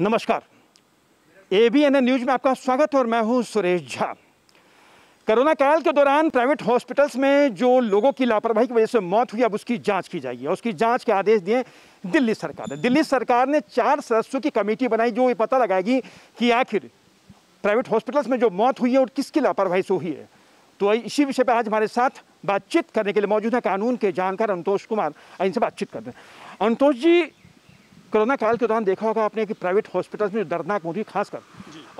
नमस्कार ABN news में आपका स्वागत है और मैं हूं सुरेश झा कोरोना काल के दौरान प्राइवेट हॉस्पिटल्स में जो लोगों की लापरवाही की वजह से मौत हुई अब उसकी जांच की जाएगी और उसकी जांच के आदेश दिए दिल्ली सरकार ने दिल्ली सरकार ने चार सदस्यों की कमेटी बनाई जो ये पता लगाएगी कि आखिर प्राइवेट हॉस्पिटल्स में जो मौत हुई है और किसकी लापरवाही से हुई है तो इसी विषय पर आज हमारे साथ बातचीत करने के लिए मौजूद है कानून के जानकार अंतोष कुमार इनसे बातचीत कर हैं अंतोष जी कोरोना काल के दौरान देखा होगा आपने कि प्राइवेट हॉस्पिटल्स में दर्दनाक हो खासकर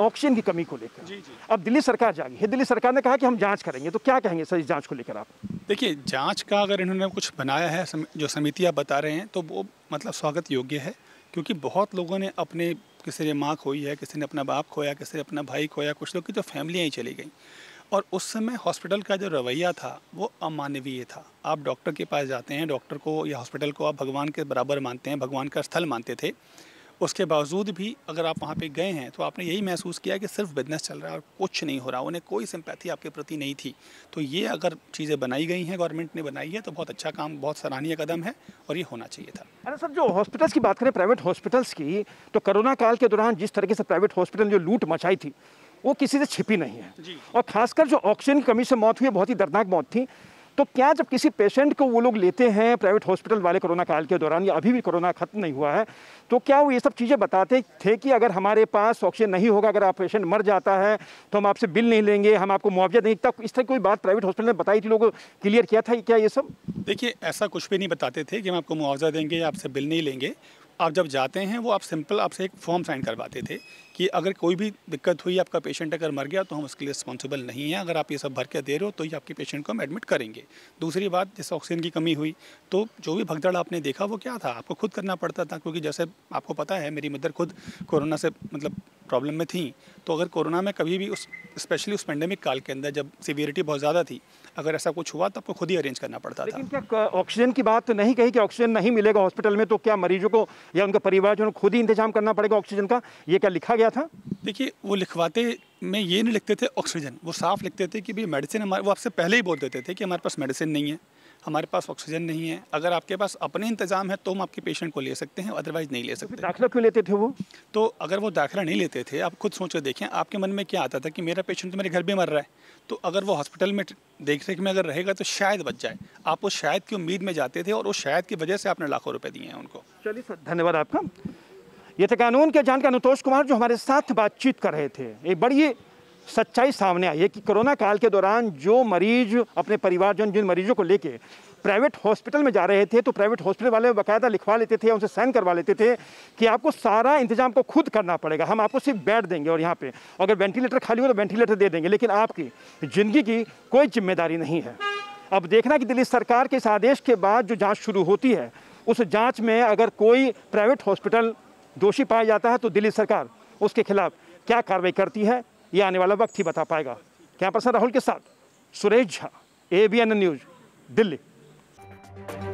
ऑक्सीजन की कमी को लेकर जी जी अब दिल्ली सरकार जागी है दिल्ली सरकार ने कहा कि हम जांच करेंगे तो क्या कहेंगे सर इस जाँच को लेकर आप देखिए जांच का अगर इन्होंने कुछ बनाया है जो समिति आप बता रहे हैं तो वो मतलब स्वागत योग्य है क्योंकि बहुत लोगों ने अपने किसी ने माँ खोई है किसी ने अपना बाप खोया किसी ने अपना भाई खोया कुछ लोग की तो फैमिलियाँ ही चली गई और उस समय हॉस्पिटल का जो रवैया था वो अमानवीय था आप डॉक्टर के पास जाते हैं डॉक्टर को या हॉस्पिटल को आप भगवान के बराबर मानते हैं भगवान का स्थल मानते थे उसके बावजूद भी अगर आप वहाँ पे गए हैं तो आपने यही महसूस किया कि सिर्फ बिजनेस चल रहा है और कुछ नहीं हो रहा उन्हें कोई सिंपैथी आपके प्रति नहीं थी तो ये अगर चीज़ें बनाई गई हैं गवर्नमेंट ने बनाई है तो बहुत अच्छा काम बहुत सराहनीय कदम है और ये होना चाहिए था अरे सर जो हॉस्पिटल्स की बात करें प्राइवेट हॉस्पिटल्स की तो कोरोना काल के दौरान जिस तरीके से प्राइवेट हॉस्पिटल जो लूट मचाई थी वो किसी से छिपी नहीं है और खासकर जो ऑक्सीजन की कमी से मौत हुई बहुत ही दर्दनाक मौत थी तो क्या जब किसी पेशेंट को वो लोग लेते हैं प्राइवेट हॉस्पिटल वाले कोरोना काल के दौरान या अभी भी कोरोना खत्म नहीं हुआ है तो क्या वो ये सब चीज़ें बताते थे कि अगर हमारे पास ऑक्सीजन नहीं होगा अगर आप पेशेंट मर जाता है तो हम आपसे बिल नहीं लेंगे हम आपको मुआवजा देंगे तब इस तरह कोई बात प्राइवेट हॉस्पिटल ने बताई थी लोगों क्लियर किया था क्या ये सब देखिए ऐसा कुछ भी नहीं बताते थे कि हम आपको मुआवजा देंगे या आपसे बिल नहीं लेंगे आप जब जाते हैं वो आप सिंपल आपसे एक फॉर्म साइन करवाते थे कि अगर कोई भी दिक्कत हुई आपका पेशेंट अगर मर गया तो हम उसके लिए रिस्पॉन्सिबल नहीं है अगर आप ये सब भर के दे रहे हो तो ये आपके पेशेंट को हम एडमिट करेंगे दूसरी बात जैसे ऑक्सीजन की कमी हुई तो जो भी भगदड़ आपने देखा वो क्या था आपको खुद करना पड़ता था क्योंकि जैसे आपको पता है मेरी मदर खुद कोरोना से मतलब प्रॉब्लम में थी तो अगर कोरोना में कभी भी उस स्पेशली उस पेंडेमिक काल के अंदर जब सिवियरिटी बहुत ज़्यादा थी अगर ऐसा कुछ हुआ तो आपको खुद ही अरेंज करना पड़ता लेकिन था क्या ऑक्सीजन की बात तो नहीं कही कि ऑक्सीजन नहीं मिलेगा हॉस्पिटल में तो क्या मरीजों को या उनका परिवार जो खुद ही इंतजाम करना पड़ेगा ऑक्सीजन का ये क्या लिखा गया था देखिए वो लिखवाते में ये नहीं लिखते थे ऑक्सीजन वो साफ लिखते थे कि भाई मेडिसिन हमारे वो आपसे पहले ही बोल देते थे कि हमारे पास मेडिसिन नहीं है हमारे पास ऑक्सीजन नहीं है अगर आपके पास अपने इंतजाम है तो हम आपके पेशेंट को ले सकते हैं अदरवाइज नहीं ले सकते तो दाखिला क्यों लेते थे वो तो अगर वो दाखिला नहीं लेते थे आप खुद सोचो देखें आपके मन में क्या आता था कि मेरा पेशेंट तो मेरे घर भी मर रहा है तो अगर वो हॉस्पिटल में देख रेख में अगर रहेगा तो शायद बच जाए आप उस शायद की उम्मीद में जाते थे और उस शायद की वजह से आपने लाखों रुपये दिए हैं उनको चलिए सर धन्यवाद आपका ये थे कानून के जानकार अनुतोष कुमार जो हमारे साथ बातचीत कर रहे थे एक बड़ी सच्चाई सामने आई है कि कोरोना काल के दौरान जो मरीज अपने परिवारजन जिन मरीजों को लेके प्राइवेट हॉस्पिटल में जा रहे थे तो प्राइवेट हॉस्पिटल वाले बाकायदा लिखवा लेते थे उनसे साइन करवा लेते थे कि आपको सारा इंतजाम को खुद करना पड़ेगा हम आपको सिर्फ बेड देंगे और यहाँ पे अगर वेंटिलेटर खाली हो तो वेंटिलेटर दे देंगे लेकिन आपकी जिंदगी की कोई जिम्मेदारी नहीं है अब देखना कि दिल्ली सरकार के इस आदेश के बाद जो जाँच शुरू होती है उस जांच में अगर कोई प्राइवेट हॉस्पिटल दोषी पाया जाता है तो दिल्ली सरकार उसके खिलाफ क्या कार्रवाई करती है ये आने वाला वक्त ही बता पाएगा पर्सन राहुल के साथ सुरेश झा ए न्यूज़ दिल्ली